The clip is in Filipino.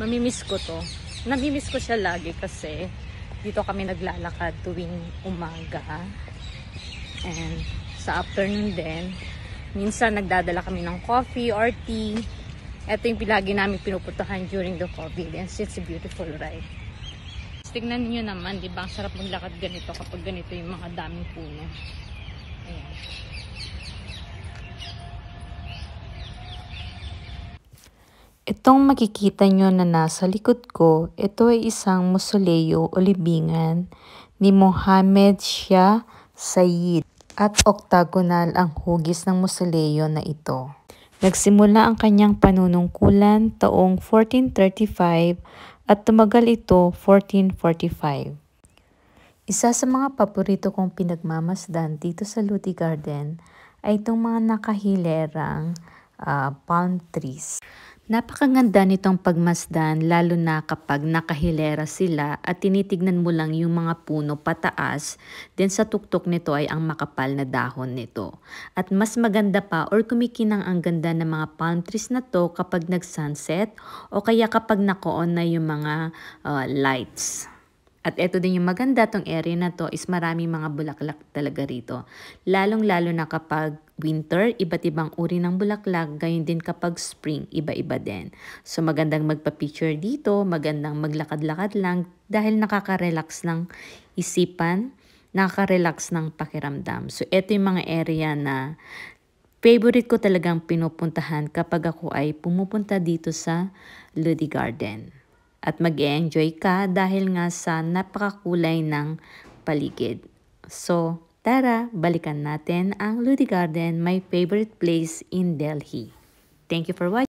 Mamimiss ko to. Namimiss ko siya lagi kasi dito kami naglalakad tuwing umaga. And sa afternoon din, minsan nagdadala kami ng coffee or tea. Ito yung pilagi namin pinuputahan during the COVID and it's a beautiful ride. Tignan niyo naman, di ba? Ang sarap maglakad ganito kapag ganito yung mga daming puno. Ayan. Itong makikita nyo na nasa likod ko, ito ay isang musoleo o libingan ni Mohammed Shia Sayyid at octagonal ang hugis ng musoleo na ito. Nagsimula ang kanyang panunungkulan taong 1435 at tumagal ito 1445. Isa sa mga paborito kong pinagmamasdan dito sa Luti Garden ay itong mga nakahilerang uh, palm trees. Napakaganda nitong pagmasdan lalo na kapag nakahilera sila at tinitignan mo lang yung mga puno pataas, din sa tuktok nito ay ang makapal na dahon nito. At mas maganda pa or kumikinang ang ganda ng mga palm trees na to kapag nag-sunset o kaya kapag nako-on na yung mga uh, lights. At eto din yung maganda tong area na to is maraming mga bulaklak talaga rito. Lalong-lalo na kapag winter, iba't ibang uri ng bulaklak, gayon din kapag spring, iba-iba din. So magandang magpa-picture dito, magandang maglakad-lakad lang dahil nakaka-relax ng isipan, nakaka-relax ng pakiramdam. So eto yung mga area na favorite ko talagang pinupuntahan kapag ako ay pumupunta dito sa Ludi Garden at mag enjoy ka dahil nga sa napakakulay ng paligid. So, tara, balikan natin ang Ludi Garden, my favorite place in Delhi. Thank you for watching.